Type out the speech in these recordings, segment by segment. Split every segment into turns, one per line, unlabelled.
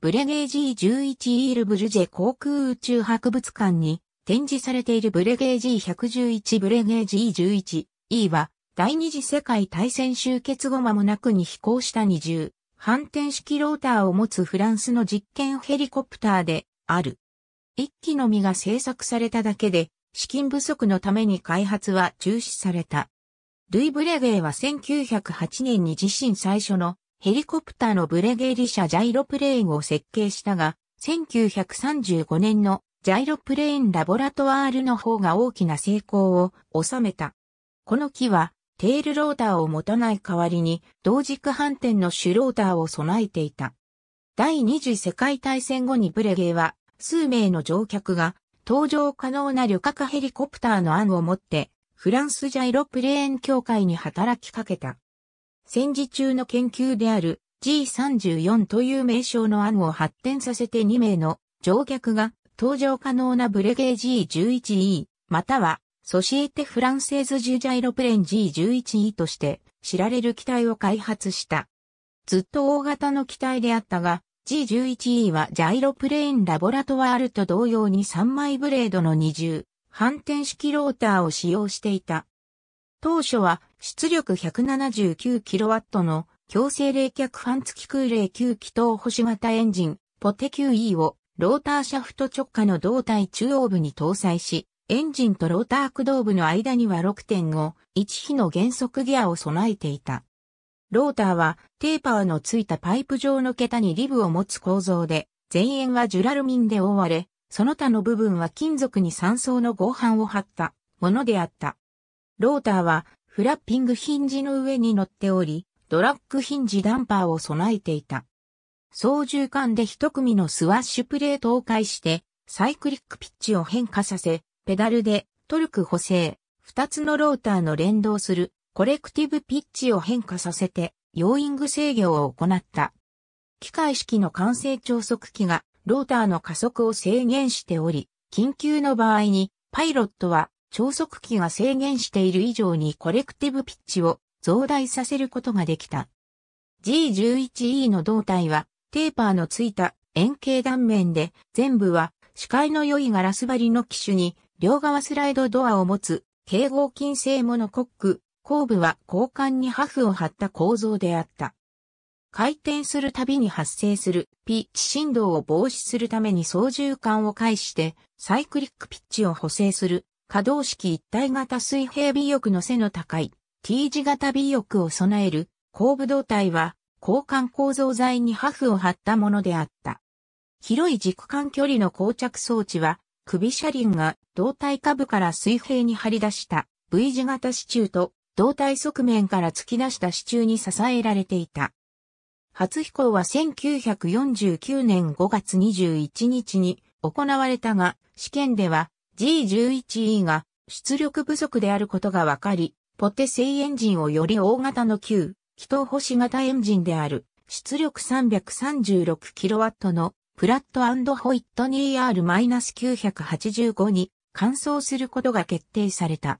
ブレゲージ G11 イールブルジェ航空宇宙博物館に展示されているブレゲージ G111 ブレゲージー1 1 e は第二次世界大戦終結後間もなくに飛行した二重反転式ローターを持つフランスの実験ヘリコプターである。一機のみが製作されただけで資金不足のために開発は中止された。ルイ・ブレゲーは1908年に自身最初のヘリコプターのブレゲリ社ジャイロプレーンを設計したが、1935年のジャイロプレーンラボラトワールの方が大きな成功を収めた。この機は、テールローターを持たない代わりに、同軸反転の主ローターを備えていた。第二次世界大戦後にブレゲーは、数名の乗客が、搭乗可能な旅客ヘリコプターの案を持って、フランスジャイロプレーン協会に働きかけた。戦時中の研究である G34 という名称の案を発展させて2名の乗客が搭乗可能なブレゲー G11E またはソシエテ・フランセーズ・ジュジャイロプレン G11E として知られる機体を開発した。ずっと大型の機体であったが G11E はジャイロプレーンラボラトワールと同様に3枚ブレードの二重反転式ローターを使用していた。当初は出力 179kW の強制冷却ファン付き空冷9気筒星型エンジン、ポテ QE をローターシャフト直下の胴体中央部に搭載し、エンジンとローター駆動部の間には6.5、1比の減速ギアを備えていた。ローターはテーパーのついたパイプ状の桁にリブを持つ構造で、前縁はジュラルミンで覆われ、その他の部分は金属に3層の合板を張ったものであった。ローターはフラッピングヒンジの上に乗っており、ドラッグヒンジダンパーを備えていた。操縦桿で一組のスワッシュプレートを介して、サイクリックピッチを変化させ、ペダルでトルク補正、二つのローターの連動するコレクティブピッチを変化させて、ヨーイング制御を行った。機械式の完成超速機がローターの加速を制限しており、緊急の場合にパイロットは超速機が制限している以上にコレクティブピッチを増大させることができた。G11E の胴体はテーパーのついた円形断面で全部は視界の良いガラス張りの機種に両側スライドドアを持つ軽合金製モノコック、後部は交換にハフを張った構造であった。回転するたびに発生するピッチ振動を防止するために操縦桿を介してサイクリックピッチを補正する可動式一体型水平尾翼の背の高い T 字型尾翼を備える後部胴体は交換構造材にハフを張ったものであった。広い軸間距離の膠着装置は首車輪が胴体下部から水平に張り出した V 字型支柱と胴体側面から突き出した支柱に支えられていた。初飛行は1949年5月21日に行われたが、試験では G11E が出力不足であることが分かり、ポテセイエンジンをより大型の旧、気筒星型エンジンである、出力 336kW のプラットホイットニー R-985 に換装することが決定された。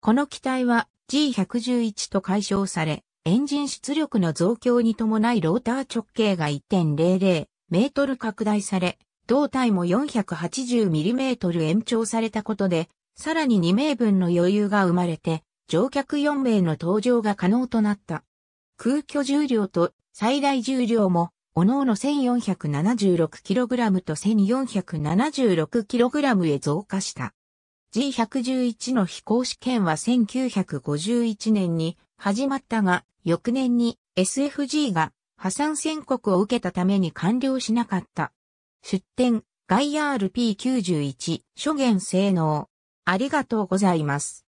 この機体は G111 と解消され、エンジン出力の増強に伴いローター直径が1.00メートル拡大され、胴体も 480mm 延長されたことで、さらに2名分の余裕が生まれて、乗客4名の搭乗が可能となった。空居重量と最大重量も、おのおの 1476kg と 1476kg へ増加した。G111 の飛行試験は1951年に始まったが、翌年に SFG が破産宣告を受けたために完了しなかった。出展、ガイアール P91、諸言性能。ありがとうございます。